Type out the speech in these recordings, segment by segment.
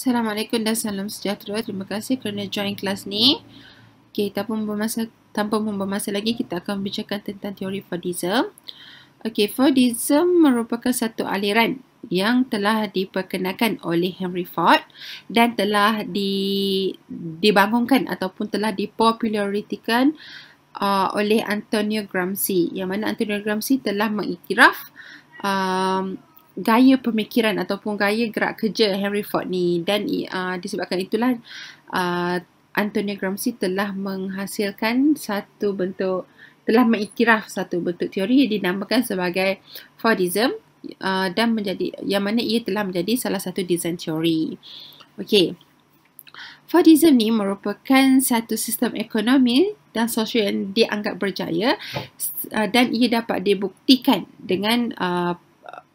Assalamualaikum dan salam sejahtera. Terima kasih kerana join kelas ni. Okey, tanpa membuang masa tanpa membuang masa lagi kita akan bincangkan tentang teori Fordism. Okey, Fordism merupakan satu aliran yang telah diperkenalkan oleh Henry Ford dan telah di dibangunkan ataupun telah dipopularitikan uh, oleh Antonio Gramsci. Yang mana Antonio Gramsci telah mengiktiraf um, gaya pemikiran ataupun gaya gerak kerja Henry Ford ni dan uh, disebabkan itulah uh, Antonio Gramsci telah menghasilkan satu bentuk telah mengiktiraf satu bentuk teori yang dinamakan sebagai Fordism uh, dan menjadi yang mana ia telah menjadi salah satu design teori. Okey. Fordism ni merupakan satu sistem ekonomi dan sosial yang dianggap berjaya uh, dan ia dapat dibuktikan dengan uh,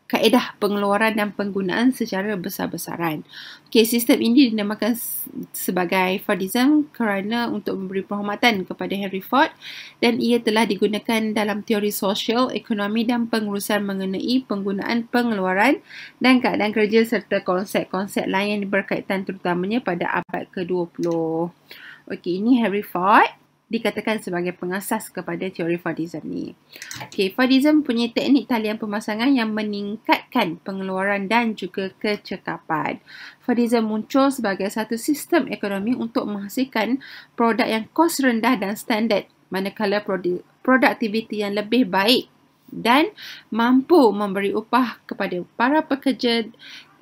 kaedah pengeluaran dan penggunaan secara besar-besaran. Okay, sistem ini dinamakan sebagai Fordism kerana untuk memberi penghormatan kepada Henry Ford dan ia telah digunakan dalam teori sosial, ekonomi dan pengurusan mengenai penggunaan pengeluaran dan keadaan kerja serta konsep-konsep lain berkaitan terutamanya pada abad ke-20. Okey, ini Henry Ford dikatakan sebagai pengasas kepada teori Fordism ni. Okay, Fordism punya teknik talian pemasangan yang meningkatkan pengeluaran dan juga kecekapan. Fordism muncul sebagai satu sistem ekonomi untuk menghasilkan produk yang kos rendah dan standard manakala produktiviti yang lebih baik dan mampu memberi upah kepada para pekerja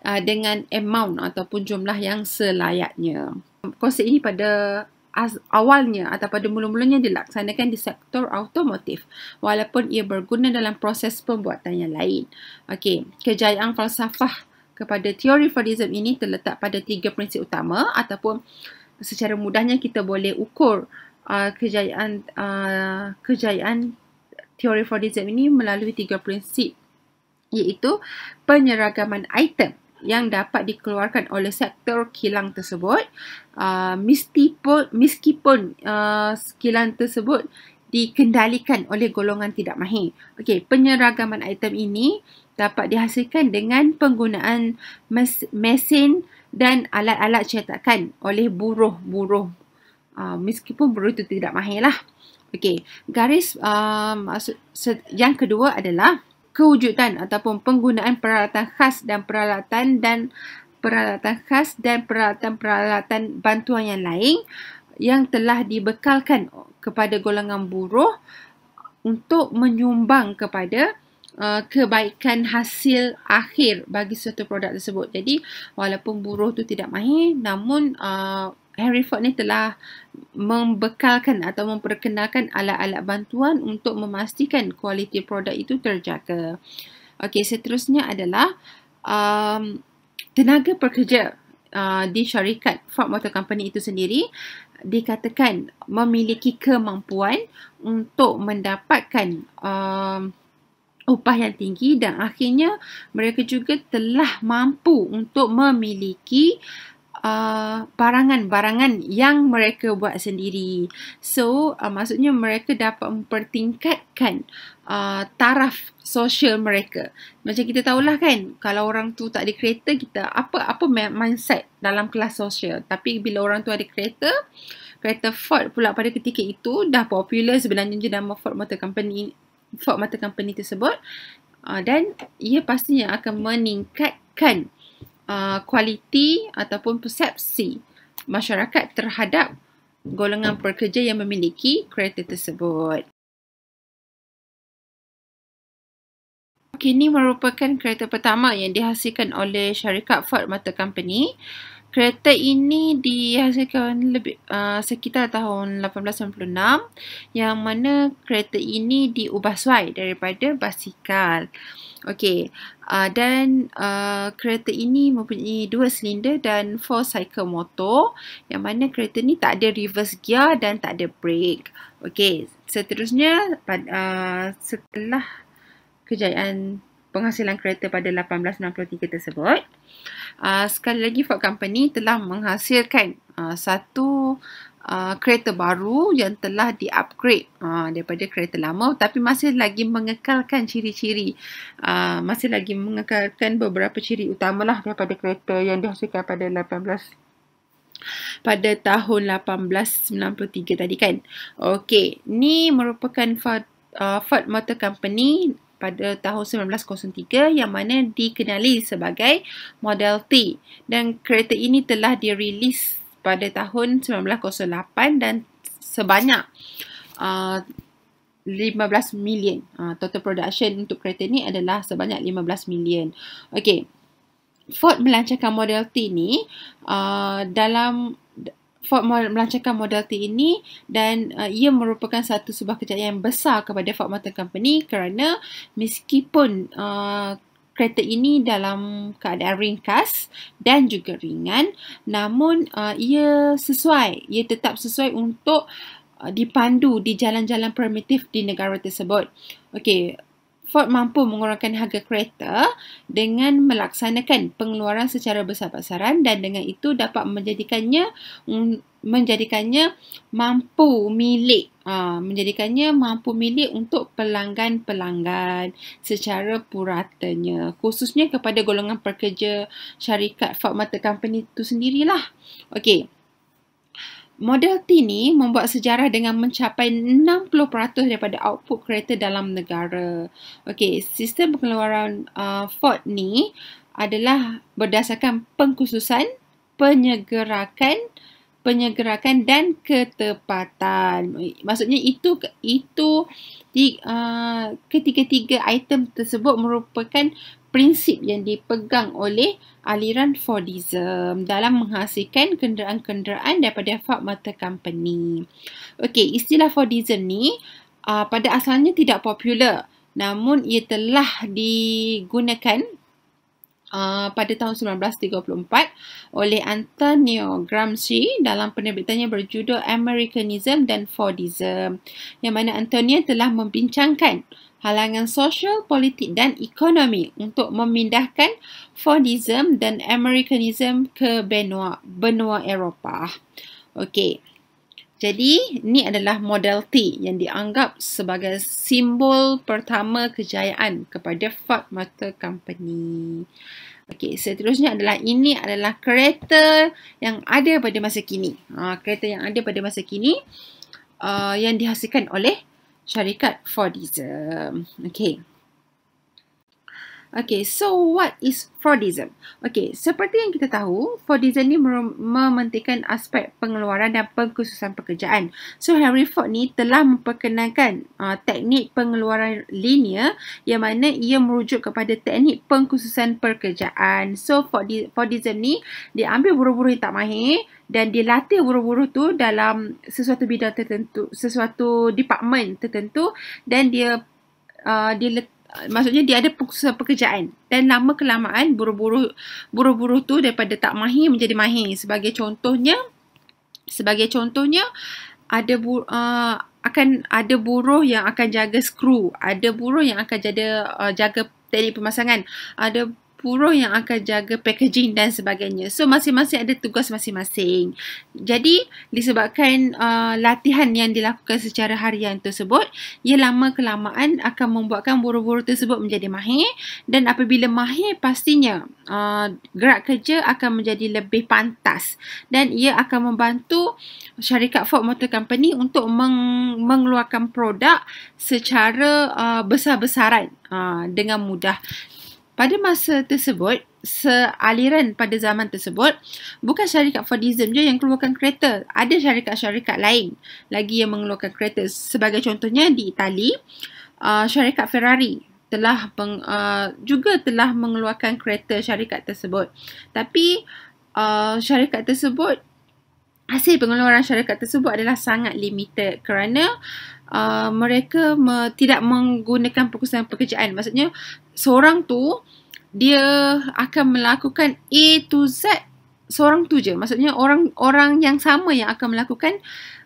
uh, dengan amount ataupun jumlah yang selayaknya. Konsep ini pada as, awalnya atau pada mula-mulanya dilaksanakan di sektor automotif walaupun ia berguna dalam proses pembuatan yang lain. Okey, kejayaan falsafah kepada teori Fordism ini terletak pada tiga prinsip utama ataupun secara mudahnya kita boleh ukur uh, kejayaan uh, kejayaan teori Fordism ini melalui tiga prinsip iaitu penyeragaman item yang dapat dikeluarkan oleh sektor kilang tersebut uh, meskipun, meskipun uh, kilang tersebut dikendalikan oleh golongan tidak mahir. Okey, penyeragaman item ini dapat dihasilkan dengan penggunaan mes- mesin dan alat-alat cetakan oleh buruh-buruh. Uh, meskipun buruh itu tidak mahir lah. Okey, garis uh, maksud yang kedua adalah kewujudan ataupun penggunaan peralatan khas dan peralatan dan peralatan khas dan peralatan-peralatan bantuan yang lain yang telah dibekalkan kepada golongan buruh untuk menyumbang kepada uh, kebaikan hasil akhir bagi suatu produk tersebut. Jadi walaupun buruh tu tidak mahir namun uh, Harry Ford ni telah membekalkan atau memperkenalkan alat-alat bantuan untuk memastikan kualiti produk itu terjaga. Okey, seterusnya adalah um, tenaga pekerja uh, di syarikat Ford Motor Company itu sendiri dikatakan memiliki kemampuan untuk mendapatkan um, upah yang tinggi dan akhirnya mereka juga telah mampu untuk memiliki uh, Uh, barangan-barangan uh, yang mereka buat sendiri. So, uh, maksudnya mereka dapat mempertingkatkan uh, taraf sosial mereka. Macam kita tahulah kan, kalau orang tu tak ada kereta, kita apa apa mindset dalam kelas sosial. Tapi bila orang tu ada kereta, kereta Ford pula pada ketika itu dah popular sebenarnya je nama Ford Motor Company Ford Motor Company tersebut. Uh, dan ia pastinya akan meningkatkan kualiti uh, ataupun persepsi masyarakat terhadap golongan pekerja yang memiliki kereta tersebut. Kini merupakan kereta pertama yang dihasilkan oleh syarikat Ford Motor Company Kereta ini dihasilkan lebih uh, sekitar tahun 1896 yang mana kereta ini diubah suai daripada basikal. Okey, uh, dan uh, kereta ini mempunyai dua silinder dan four cycle motor yang mana kereta ni tak ada reverse gear dan tak ada brake. Okey, seterusnya uh, setelah kejayaan penghasilan kereta pada 1863 tersebut, uh, Ah, sekali lagi Ford Company telah menghasilkan uh, satu uh, kereta baru yang telah diupgrade uh, daripada kereta lama tapi masih lagi mengekalkan ciri-ciri uh, masih lagi mengekalkan beberapa ciri utamalah daripada kereta yang dihasilkan pada 18 pada tahun 1893 tadi kan. Okey, ni merupakan Ford, uh, Ford Motor Company pada tahun 1903 yang mana dikenali sebagai Model T dan kereta ini telah dirilis pada tahun 1908 dan sebanyak uh, 15 million uh, total production untuk kereta ini adalah sebanyak 15 million. Okey. Ford melancarkan Model T ni uh, dalam Ford melancarkan Model T ini dan uh, ia merupakan satu sebuah kejayaan yang besar kepada Ford Motor Company kerana meskipun uh, kereta ini dalam keadaan ringkas dan juga ringan namun uh, ia sesuai ia tetap sesuai untuk uh, dipandu di jalan-jalan primitif di negara tersebut okey Ford mampu mengurangkan harga kereta dengan melaksanakan pengeluaran secara besar-besaran dan dengan itu dapat menjadikannya mm, menjadikannya mampu milik ha, menjadikannya mampu milik untuk pelanggan-pelanggan secara puratanya khususnya kepada golongan pekerja syarikat Ford Motor Company itu sendirilah. Okey. Model T ni membuat sejarah dengan mencapai 60% daripada output kereta dalam negara. Okey, sistem pengeluaran uh, Ford ni adalah berdasarkan pengkhususan, penyegerakan, penyegerakan dan ketepatan. Maksudnya itu itu uh, ketiga-tiga item tersebut merupakan prinsip yang dipegang oleh aliran Fordism dalam menghasilkan kenderaan-kenderaan daripada Ford Motor Company. Okey, istilah Fordism ni uh, pada asalnya tidak popular namun ia telah digunakan Uh, pada tahun 1934 oleh Antonio Gramsci dalam penerbitannya berjudul Americanism dan Fordism yang mana Antonio telah membincangkan halangan sosial, politik dan ekonomi untuk memindahkan Fordism dan Americanism ke benua benua Eropah. Okey. Jadi, ini adalah model T yang dianggap sebagai simbol pertama kejayaan kepada Ford Motor Company. Okey, seterusnya adalah ini adalah kereta yang ada pada masa kini. Ha, kereta yang ada pada masa kini uh, yang dihasilkan oleh syarikat for the um, okay Okay, so what is fraudism? Okay, seperti yang kita tahu, fraudism ni mementingkan aspek pengeluaran dan pengkhususan pekerjaan. So, Harry Ford ni telah memperkenalkan uh, teknik pengeluaran linear yang mana ia merujuk kepada teknik pengkhususan pekerjaan. So, fraudism ni diambil buru-buru yang tak mahir dan dilatih buru-buru tu dalam sesuatu bidang tertentu, sesuatu department tertentu dan dia uh, diletak Ah, maksudnya dia ada pusat pekerjaan dan lama kelamaan buru-buru buru-buru tu daripada tak mahir menjadi mahir sebagai contohnya sebagai contohnya ada bu, uh, akan ada buruh yang akan jaga skru ada buruh yang akan ah, jaga uh, jaga teknik pemasangan ada buruh yang akan jaga packaging dan sebagainya. So masing-masing ada tugas masing-masing. Jadi disebabkan uh, latihan yang dilakukan secara harian tersebut, ia lama kelamaan akan membuatkan buruh-buruh tersebut menjadi mahir dan apabila mahir pastinya uh, gerak kerja akan menjadi lebih pantas dan ia akan membantu syarikat Ford Motor Company untuk meng- mengeluarkan produk secara uh, besar-besaran uh, dengan mudah. Pada masa tersebut, sealiran pada zaman tersebut, bukan syarikat Fordism je yang keluarkan kereta. Ada syarikat-syarikat lain lagi yang mengeluarkan kereta. Sebagai contohnya di Itali, uh, syarikat Ferrari telah peng, uh, juga telah mengeluarkan kereta syarikat tersebut. Tapi uh, syarikat tersebut, hasil pengeluaran syarikat tersebut adalah sangat limited kerana uh, mereka me- tidak menggunakan perkhususan pekerjaan. Maksudnya seorang tu dia akan melakukan A to Z seorang tu je. Maksudnya orang orang yang sama yang akan melakukan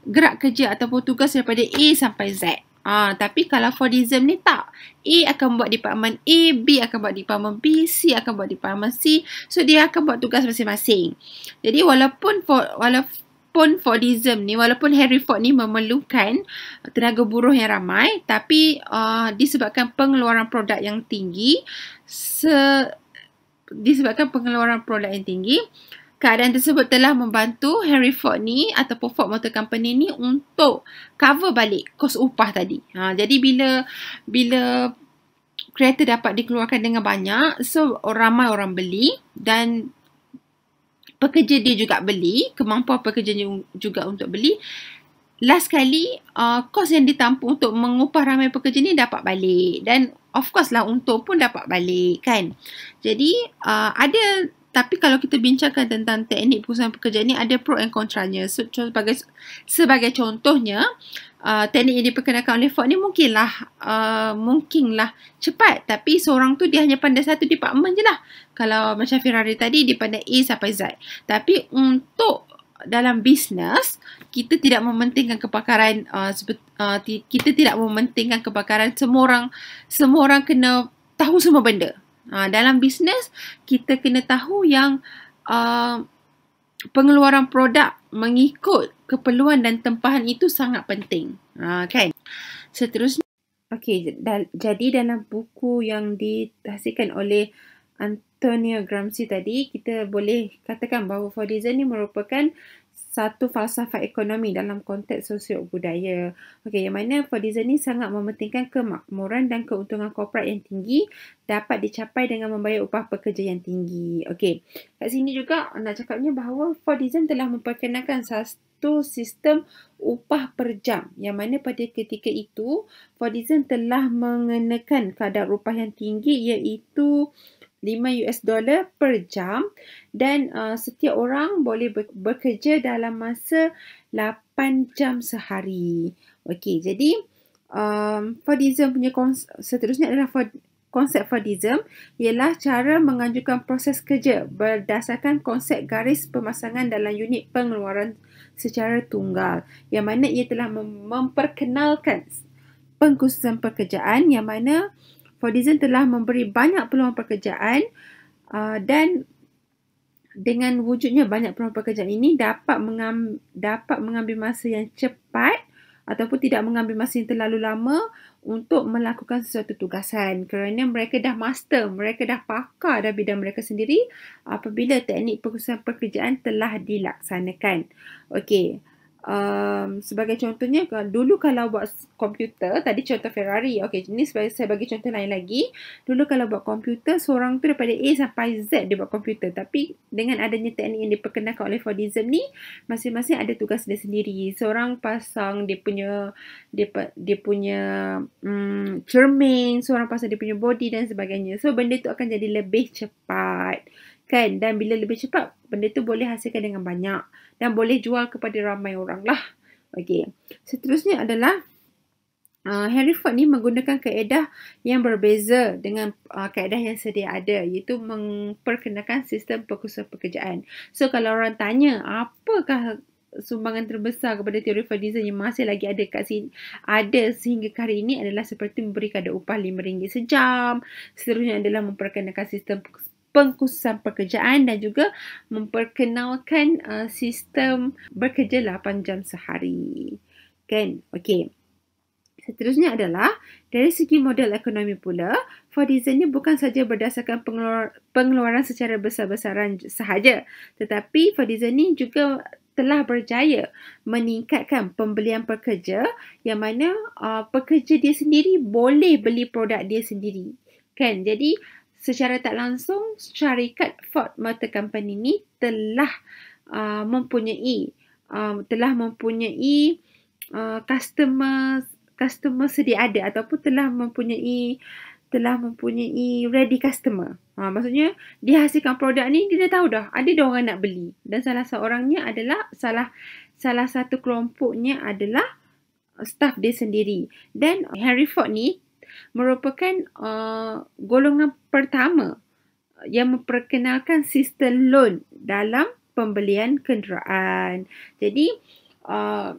gerak kerja ataupun tugas daripada A sampai Z. Ah, ha, tapi kalau Fordism ni tak. A akan buat departemen A, B akan buat departemen B, C akan buat departemen C. So dia akan buat tugas masing-masing. Jadi walaupun for, walaupun walaupun Fordism ni, walaupun Harry Ford ni memerlukan tenaga buruh yang ramai, tapi uh, disebabkan pengeluaran produk yang tinggi, se- disebabkan pengeluaran produk yang tinggi, keadaan tersebut telah membantu Harry Ford ni atau Ford Motor Company ni untuk cover balik kos upah tadi. Ha, jadi bila bila kereta dapat dikeluarkan dengan banyak, so ramai orang beli dan pekerja dia juga beli, kemampuan pekerja dia juga untuk beli. Last kali, uh, kos yang ditampung untuk mengupah ramai pekerja ni dapat balik. Dan of course lah untung pun dapat balik kan. Jadi uh, ada, tapi kalau kita bincangkan tentang teknik perusahaan pekerja ni ada pro and contra nya. So, sebagai, sebagai contohnya, uh, uh, teknik yang diperkenalkan oleh Ford ni mungkinlah uh, mungkinlah cepat tapi seorang tu dia hanya pandai satu department je lah. Kalau macam Ferrari tadi dia pandai A sampai Z. Tapi untuk dalam bisnes kita tidak mementingkan kepakaran uh, uh, kita tidak mementingkan kepakaran semua orang semua orang kena tahu semua benda. Ha, dalam bisnes kita kena tahu yang uh, pengeluaran produk mengikut keperluan dan tempahan itu sangat penting. Ha, kan? Seterusnya, okay, dan, jadi dalam buku yang dihasilkan oleh Antonio Gramsci tadi, kita boleh katakan bahawa Fordism ni merupakan satu falsafah ekonomi dalam konteks sosio budaya. Okey, yang mana Fordism ni sangat mementingkan kemakmuran dan keuntungan korporat yang tinggi dapat dicapai dengan membayar upah pekerja yang tinggi. Okey. Kat sini juga nak cakapnya bahawa Fordism telah memperkenalkan satu sistem upah per jam yang mana pada ketika itu Fordism telah mengenakan kadar upah yang tinggi iaitu 5 US dollar per jam dan uh, setiap orang boleh bekerja dalam masa 8 jam sehari. Okey, jadi um, Fordism punya konsep seterusnya adalah Ford, konsep Fordism ialah cara menganjurkan proses kerja berdasarkan konsep garis pemasangan dalam unit pengeluaran secara tunggal yang mana ia telah memperkenalkan pengkhususan pekerjaan yang mana uh, Fordism telah memberi banyak peluang pekerjaan uh, dan dengan wujudnya banyak peluang pekerjaan ini dapat mengam, dapat mengambil masa yang cepat ataupun tidak mengambil masa yang terlalu lama untuk melakukan sesuatu tugasan kerana mereka dah master, mereka dah pakar dalam bidang mereka sendiri apabila teknik pengurusan pekerjaan telah dilaksanakan. Okey um, sebagai contohnya dulu kalau buat komputer tadi contoh Ferrari okay ni sebagai saya bagi contoh lain lagi dulu kalau buat komputer seorang tu daripada A sampai Z dia buat komputer tapi dengan adanya teknik yang diperkenalkan oleh Fordism ni masing-masing ada tugas dia sendiri seorang pasang dia punya dia, dia punya um, cermin seorang pasang dia punya body dan sebagainya so benda tu akan jadi lebih cepat Kan? Dan bila lebih cepat, benda tu boleh hasilkan dengan banyak. Dan boleh jual kepada ramai orang lah. Okay. Seterusnya adalah, Uh, Henry Ford ni menggunakan kaedah yang berbeza dengan uh, kaedah yang sedia ada iaitu memperkenalkan sistem perkhususan pekerjaan. So kalau orang tanya apakah sumbangan terbesar kepada teori Fordism yang masih lagi ada kat sini ada sehingga hari ini adalah seperti memberi kadar upah RM5 sejam seterusnya adalah memperkenalkan sistem pengkhususan pekerjaan dan juga memperkenalkan uh, sistem bekerja 8 jam sehari. Kan? Okey. Seterusnya adalah dari segi model ekonomi pula, Fordism ni bukan saja berdasarkan pengeluaran secara besar-besaran sahaja, tetapi Fordism ni juga telah berjaya meningkatkan pembelian pekerja yang mana uh, pekerja dia sendiri boleh beli produk dia sendiri. Kan? Jadi secara tak langsung syarikat Ford Motor Company ni telah uh, mempunyai uh, telah mempunyai uh, customer customer sedia ada ataupun telah mempunyai telah mempunyai ready customer. Ha, maksudnya dihasilkan produk ni dia dah tahu dah ada dia orang nak beli dan salah seorangnya adalah salah salah satu kelompoknya adalah staff dia sendiri. Dan Harry Ford ni merupakan uh, golongan pertama yang memperkenalkan sistem loan dalam pembelian kenderaan. Jadi uh,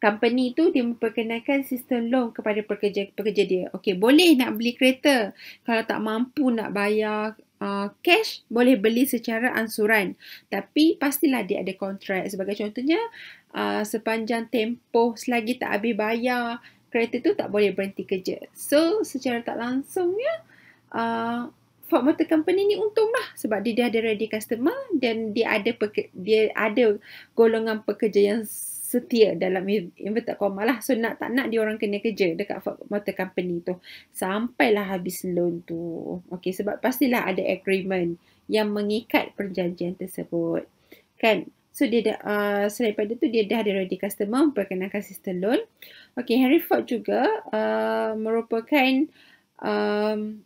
company itu dia memperkenalkan sistem loan kepada pekerja-pekerja dia. Okey, boleh nak beli kereta. Kalau tak mampu nak bayar uh, cash, boleh beli secara ansuran. Tapi pastilah dia ada kontrak. Sebagai contohnya, uh, sepanjang tempoh selagi tak habis bayar, kereta tu tak boleh berhenti kerja. So, secara tak langsungnya, uh, Ford Motor Company ni untung lah sebab dia, dia ada ready customer dan dia ada peke, dia ada golongan pekerja yang setia dalam inverted comma lah. So, nak tak nak dia orang kena kerja dekat Ford Motor Company tu. Sampailah habis loan tu. Okay, sebab pastilah ada agreement yang mengikat perjanjian tersebut. Kan? So dia dah, uh, selain daripada tu dia dah ada ready customer memperkenalkan sistem loan. Okay, Henry Ford juga uh, merupakan um,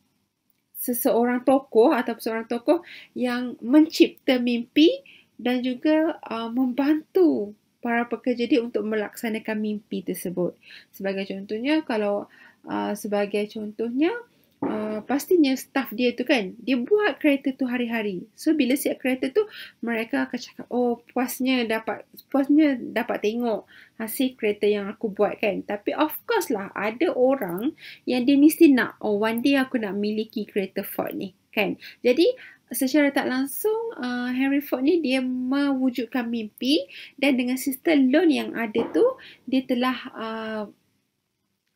seseorang tokoh atau seorang tokoh yang mencipta mimpi dan juga uh, membantu para pekerja dia untuk melaksanakan mimpi tersebut. Sebagai contohnya, kalau uh, sebagai contohnya, Uh, pastinya staff dia tu kan dia buat kereta tu hari-hari so bila siap kereta tu mereka akan cakap oh puasnya dapat puasnya dapat tengok hasil kereta yang aku buat kan tapi of course lah ada orang yang dia mesti nak oh one day aku nak miliki kereta Ford ni kan jadi secara tak langsung uh, Henry Ford ni dia mewujudkan mimpi dan dengan sistem loan yang ada tu dia telah uh,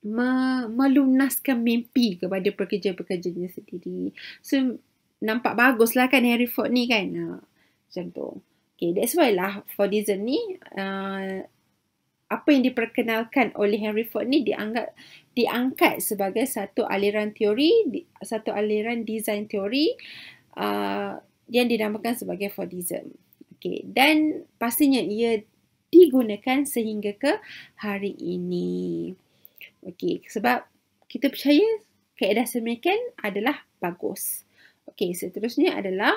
me- melunaskan mimpi kepada pekerja-pekerjanya sendiri. So, nampak bagus lah kan Harry Ford ni kan. Uh, macam tu. Okay, that's why lah for Disney ni, uh, apa yang diperkenalkan oleh Henry Ford ni dianggap diangkat sebagai satu aliran teori, satu aliran design teori uh, yang dinamakan sebagai Fordism. Okay. Dan pastinya ia digunakan sehingga ke hari ini. Okey, sebab kita percaya kaedah semikian adalah bagus. Okey, seterusnya adalah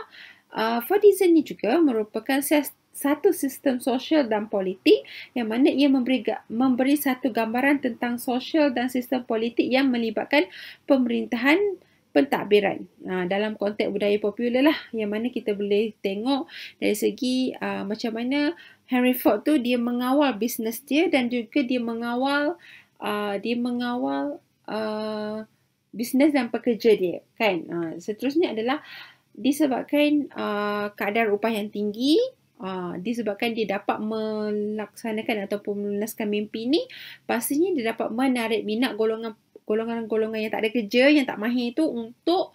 uh, Fordism ni juga merupakan satu sistem sosial dan politik yang mana ia memberi, memberi satu gambaran tentang sosial dan sistem politik yang melibatkan pemerintahan pentadbiran uh, dalam konteks budaya popular lah yang mana kita boleh tengok dari segi uh, macam mana Henry Ford tu dia mengawal bisnes dia dan juga dia mengawal uh, uh, dia mengawal uh, bisnes dan pekerja dia kan uh, seterusnya adalah disebabkan uh, kadar upah yang tinggi uh, disebabkan dia dapat melaksanakan ataupun melunaskan mimpi ni pastinya dia dapat menarik minat golongan golongan-golongan yang tak ada kerja yang tak mahir itu untuk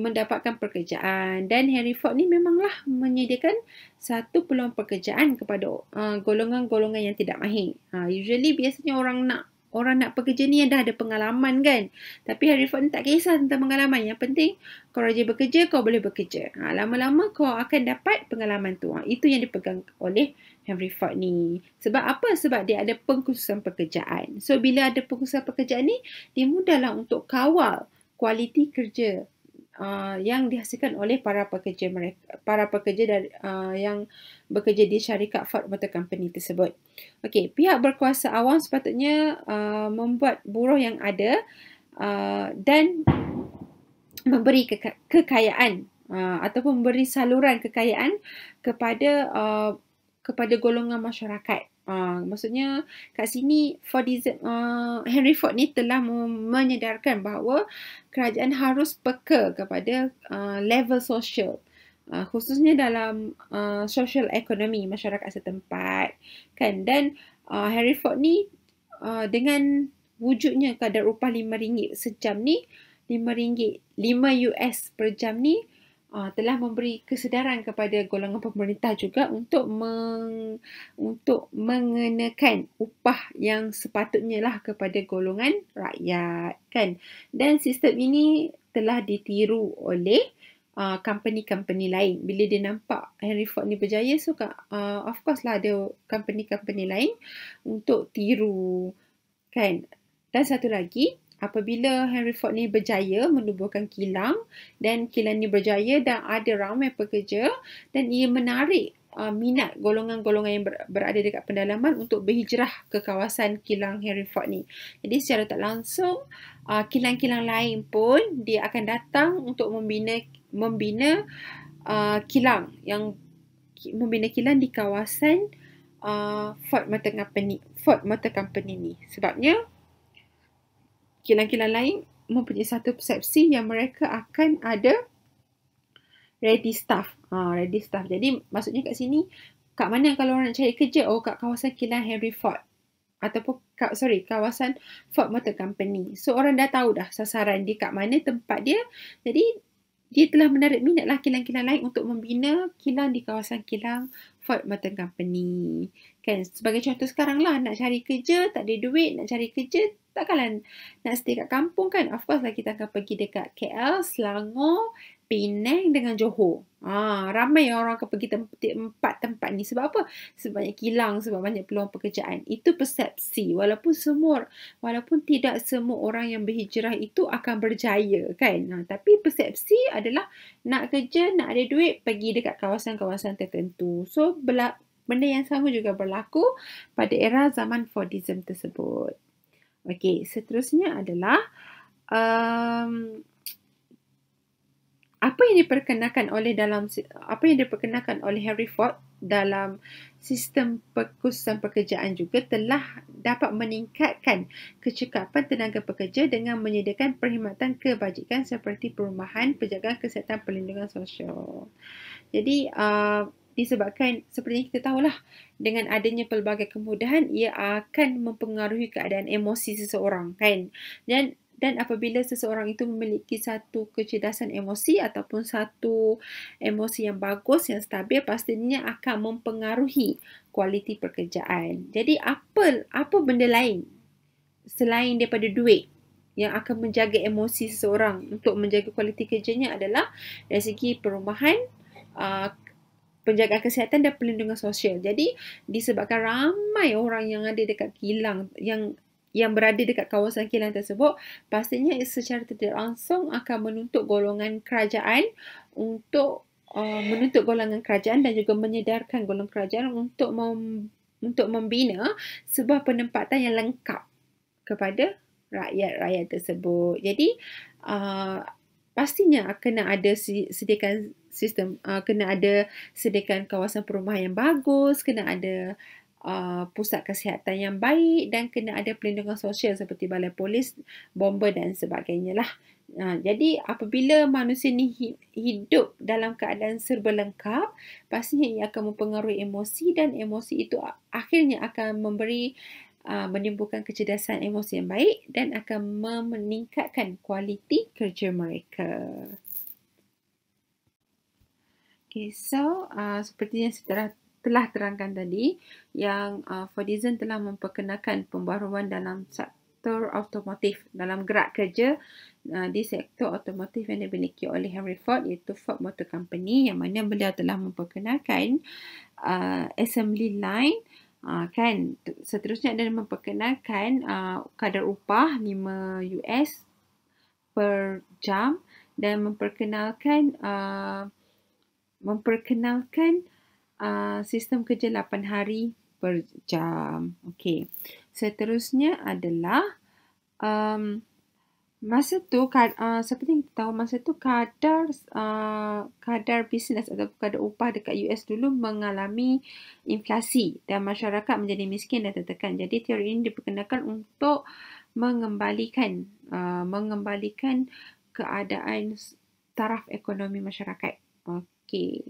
mendapatkan pekerjaan dan Henry Ford ni memanglah menyediakan satu peluang pekerjaan kepada uh, golongan-golongan yang tidak mahir. Uh, usually biasanya orang nak orang nak pekerja ni dah ada pengalaman kan. Tapi Harifah ni tak kisah tentang pengalaman. Yang penting kau rajin bekerja, kau boleh bekerja. Ha, lama-lama kau akan dapat pengalaman tu. Ha, itu yang dipegang oleh Henry Ford ni. Sebab apa? Sebab dia ada pengkhususan pekerjaan. So, bila ada pengkhususan pekerjaan ni, dia mudahlah untuk kawal kualiti kerja Uh, yang dihasilkan oleh para pekerja mereka para pekerja dari uh, yang bekerja di syarikat Ford Motor Company tersebut. Okey, pihak berkuasa awam sepatutnya uh, membuat buruh yang ada uh, dan memberi keka- kekayaan uh, ataupun memberi saluran kekayaan kepada uh, kepada golongan masyarakat Uh, maksudnya kat sini for uh, Henry Ford ni telah menyedarkan bahawa kerajaan harus peka kepada uh, level sosial uh, khususnya dalam uh, social economy masyarakat setempat kan dan uh, Henry Ford ni uh, dengan wujudnya kadar upah RM5 sejam ni RM5 5 US per jam ni Ah, telah memberi kesedaran kepada golongan pemerintah juga untuk meng, untuk mengenakan upah yang sepatutnya lah kepada golongan rakyat kan dan sistem ini telah ditiru oleh uh, company-company lain bila dia nampak Henry Ford ni berjaya so uh, of course lah ada company-company lain untuk tiru kan dan satu lagi Apabila Henry Ford ni berjaya menubuhkan kilang dan kilang ni berjaya dan ada ramai pekerja dan ia menarik uh, minat golongan-golongan yang ber, berada dekat pendalaman untuk berhijrah ke kawasan kilang Henry Ford ni. Jadi secara tak langsung uh, kilang-kilang lain pun dia akan datang untuk membina membina uh, kilang yang membina kilang di kawasan uh, Ford Motor Company, Ford Mata Company ni. Sebabnya kilang-kilang lain mempunyai satu persepsi yang mereka akan ada ready staff. Ha, ready staff. Jadi maksudnya kat sini, kat mana kalau orang nak cari kerja? Oh, kat kawasan kilang Henry Ford. Ataupun, kat, sorry, kawasan Ford Motor Company. So, orang dah tahu dah sasaran dia kat mana tempat dia. Jadi, dia telah menarik minat lah kilang-kilang lain untuk membina kilang di kawasan kilang Ford Motor Company. Kan? Sebagai contoh sekarang lah, nak cari kerja, tak ada duit, nak cari kerja, takkanlah nak stay kat kampung kan? Of course lah kita akan pergi dekat KL, Selangor, Penang dengan Johor. Ha, ramai orang akan pergi tempat, empat tempat ni. Sebab apa? Sebab banyak kilang, sebab banyak peluang pekerjaan. Itu persepsi. Walaupun semua, walaupun tidak semua orang yang berhijrah itu akan berjaya kan. Ha, tapi persepsi adalah nak kerja, nak ada duit, pergi dekat kawasan-kawasan tertentu. So, bela- benda yang sama juga berlaku pada era zaman Fordism tersebut. Okey, seterusnya adalah... Um, apa yang diperkenalkan oleh dalam apa yang diperkenalkan oleh Henry Ford dalam sistem perkhususan pekerjaan juga telah dapat meningkatkan kecekapan tenaga pekerja dengan menyediakan perkhidmatan kebajikan seperti perumahan, penjagaan kesihatan, perlindungan sosial. Jadi uh, disebabkan seperti yang kita tahulah dengan adanya pelbagai kemudahan ia akan mempengaruhi keadaan emosi seseorang kan dan dan apabila seseorang itu memiliki satu kecerdasan emosi ataupun satu emosi yang bagus yang stabil pastinya akan mempengaruhi kualiti pekerjaan. Jadi apa apa benda lain selain daripada duit yang akan menjaga emosi seseorang untuk menjaga kualiti kerjanya adalah dari segi perumahan uh, penjagaan kesihatan dan perlindungan sosial. Jadi disebabkan ramai orang yang ada dekat kilang yang yang berada dekat kawasan kilang tersebut pastinya secara tidak langsung akan menuntut golongan kerajaan untuk uh, menuntut golongan kerajaan dan juga menyedarkan golongan kerajaan untuk mem, untuk membina sebuah penempatan yang lengkap kepada rakyat-rakyat tersebut. Jadi uh, pastinya kena ada sediakan sistem uh, kena ada sediakan kawasan perumahan yang bagus, kena ada uh, Uh, pusat kesihatan yang baik dan kena ada perlindungan sosial seperti balai polis, bomber dan sebagainya lah. Ha, jadi apabila manusia ni hidup dalam keadaan serba lengkap, pastinya ia akan mempengaruhi emosi dan emosi itu akhirnya akan memberi uh, menimbulkan kecerdasan emosi yang baik dan akan meningkatkan kualiti kerja mereka. Okay, so uh, seperti yang saya telah telah terangkan tadi yang uh, Fordizen telah memperkenalkan pembaruan dalam sektor automotif dalam gerak kerja uh, di sektor automotif yang dimiliki oleh Henry Ford iaitu Ford Motor Company yang mana beliau telah memperkenalkan uh, assembly line uh, kan seterusnya dan memperkenalkan uh, kadar upah 5 US per jam dan memperkenalkan uh, memperkenalkan uh, Ah, sistem kerja 8 hari per jam. Okey. Seterusnya adalah um, masa tu uh, ah, seperti yang kita tahu masa tu kadar uh, kadar bisnes atau kadar upah dekat US dulu mengalami inflasi dan masyarakat menjadi miskin dan tertekan. Jadi teori ini diperkenalkan untuk mengembalikan uh, mengembalikan keadaan taraf ekonomi masyarakat. Okay. Okey.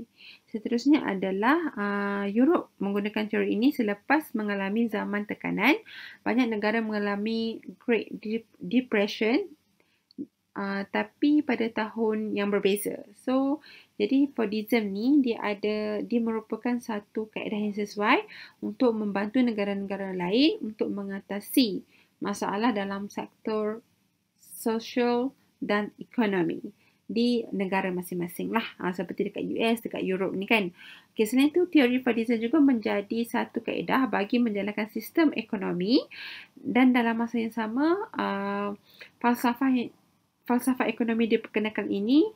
Seterusnya adalah uh, Europe menggunakan teori ini selepas mengalami zaman tekanan. Banyak negara mengalami Great Depression uh, tapi pada tahun yang berbeza. So, jadi Fordism ni dia ada, dia merupakan satu kaedah yang sesuai untuk membantu negara-negara lain untuk mengatasi masalah dalam sektor sosial dan ekonomi di negara masing-masing lah. Ha, seperti dekat US, dekat Europe ni kan. Okay, selain itu, teori Fadizan juga menjadi satu kaedah bagi menjalankan sistem ekonomi dan dalam masa yang sama, uh, falsafah falsafah ekonomi diperkenalkan ini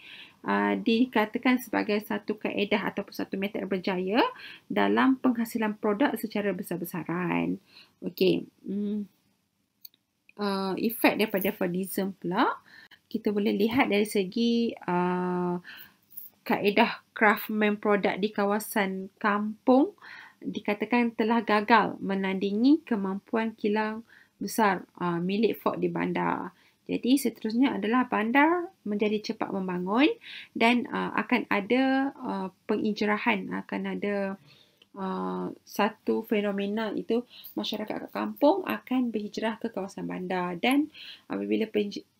uh, dikatakan sebagai satu kaedah ataupun satu metode berjaya dalam penghasilan produk secara besar-besaran. Okey. Hmm. Uh, efek daripada Fordism pula uh, kita boleh lihat dari segi uh, kaedah craftsman produk di kawasan kampung dikatakan telah gagal menandingi kemampuan kilang besar uh, milik Ford di bandar. Jadi seterusnya adalah bandar menjadi cepat membangun dan uh, akan ada uh, penginjerahan, akan ada uh, uh, satu fenomena itu masyarakat kat kampung akan berhijrah ke kawasan bandar dan apabila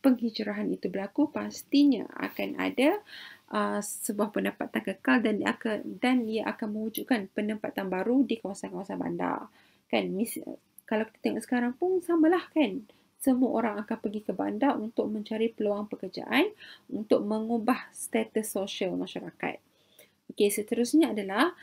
penghijrahan itu berlaku pastinya akan ada Uh, sebuah pendapatan kekal dan ia akan, dan ia akan mewujudkan pendapatan baru di kawasan-kawasan bandar. Kan, mis, kalau kita tengok sekarang pun samalah kan. Semua orang akan pergi ke bandar untuk mencari peluang pekerjaan untuk mengubah status sosial masyarakat. Okey, seterusnya adalah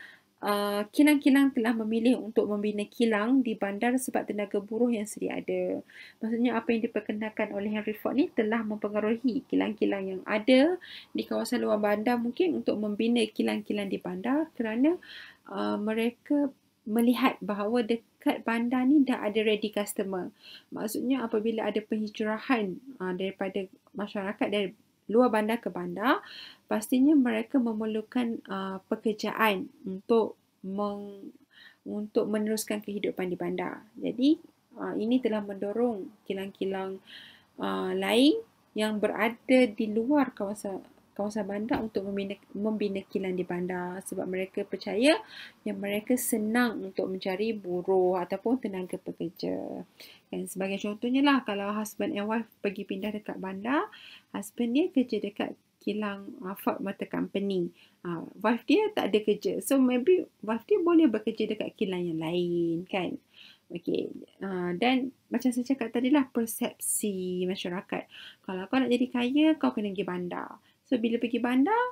Uh, kilang-kilang telah memilih untuk membina kilang di bandar sebab tenaga buruh yang sedia ada. Maksudnya apa yang diperkenalkan oleh Henry Ford ni telah mempengaruhi kilang-kilang yang ada di kawasan luar bandar mungkin untuk membina kilang-kilang di bandar kerana uh, mereka melihat bahawa dekat bandar ni dah ada ready customer. Maksudnya apabila ada penghijrahan uh, daripada masyarakat dari luar bandar ke bandar, pastinya mereka memerlukan uh, pekerjaan untuk meng, untuk meneruskan kehidupan di bandar. Jadi uh, ini telah mendorong kilang-kilang uh, lain yang berada di luar kawasan kawasan bandar untuk membina, membina kilang di bandar sebab mereka percaya yang mereka senang untuk mencari buruh ataupun tenaga pekerja. Dan sebagai contohnya lah kalau husband and wife pergi pindah dekat bandar, husband dia kerja dekat kilang wafat ah, mata company. Uh, ah, wife dia tak ada kerja. So maybe wife dia boleh bekerja dekat kilang yang lain kan. Okay. Ah, dan uh, macam saya cakap tadi lah persepsi masyarakat. Kalau kau nak jadi kaya, kau kena pergi bandar. So bila pergi bandar,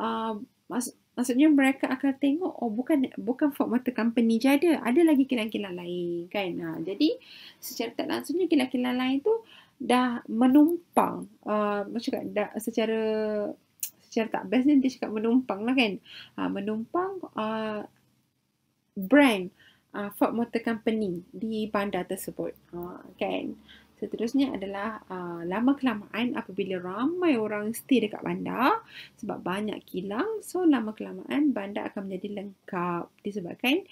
uh, maksud, Maksudnya mereka akan tengok oh bukan bukan Ford Motor Company je ada, ada lagi kilang-kilang lain kan. Ha, jadi secara tak langsungnya kilang-kilang lain tu dah menumpang uh, macam cakap dah secara secara tak best ni dia cakap menumpang lah kan uh, menumpang uh, brand uh, Ford Motor Company di bandar tersebut uh, kan Seterusnya adalah uh, lama kelamaan apabila ramai orang stay dekat bandar sebab banyak kilang so lama kelamaan bandar akan menjadi lengkap disebabkan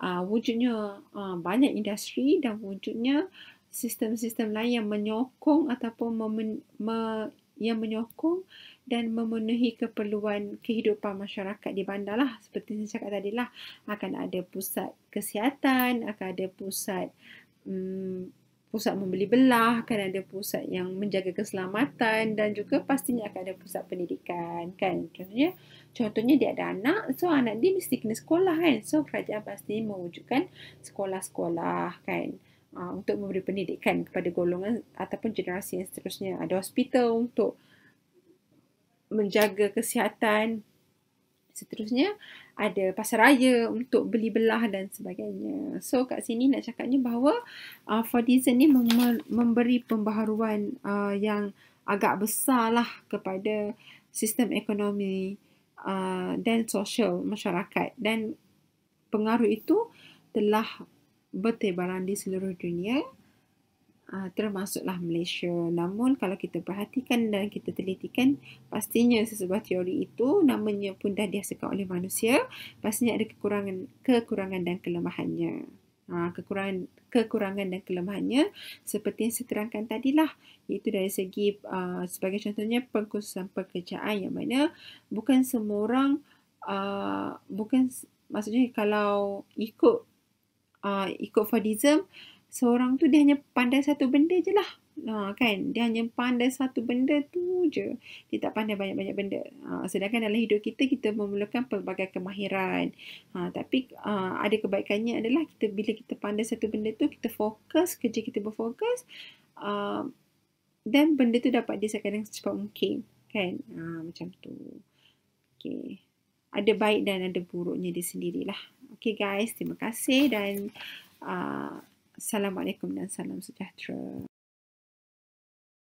uh, wujudnya uh, banyak industri dan wujudnya uh, sistem-sistem lain yang menyokong ataupun memen, me, yang menyokong dan memenuhi keperluan kehidupan masyarakat di bandar lah seperti saya cakap tadi lah akan ada pusat kesihatan akan ada pusat um, pusat membeli belah akan ada pusat yang menjaga keselamatan dan juga pastinya akan ada pusat pendidikan kan contohnya contohnya dia ada anak so anak dia mesti kena sekolah kan so kerajaan pasti mewujudkan sekolah-sekolah kan Ah, untuk memberi pendidikan kepada golongan ataupun generasi yang seterusnya. Ada hospital untuk menjaga kesihatan seterusnya. Ada pasar raya untuk beli belah dan sebagainya. So kat sini nak cakapnya bahawa uh, ah, Fordism ni mem- memberi pembaharuan uh, yang agak besar lah kepada sistem ekonomi uh, dan sosial masyarakat. Dan pengaruh itu telah bertebaran di seluruh dunia ah, termasuklah Malaysia. Namun kalau kita perhatikan dan kita telitikan pastinya sesebuah teori itu namanya pun dah dihasilkan oleh manusia pastinya ada kekurangan kekurangan dan kelemahannya. Ha, kekurangan kekurangan dan kelemahannya seperti yang saya terangkan tadilah iaitu dari segi uh, sebagai contohnya pengkhususan pekerjaan yang mana bukan semua orang uh, bukan maksudnya kalau ikut uh, ikut Fordism, seorang tu dia hanya pandai satu benda je lah. Ha, kan? Dia hanya pandai satu benda tu je. Dia tak pandai banyak-banyak benda. Ha, sedangkan dalam hidup kita, kita memerlukan pelbagai kemahiran. Ha, tapi ha, ada kebaikannya adalah kita bila kita pandai satu benda tu, kita fokus, kerja kita berfokus. Ha, dan benda tu dapat diselesaikan dengan secepat mungkin. Kan? Ha, macam tu. Okay. Ada baik dan ada buruknya dia sendirilah. Okay guys, terima kasih dan uh, Assalamualaikum dan salam sejahtera.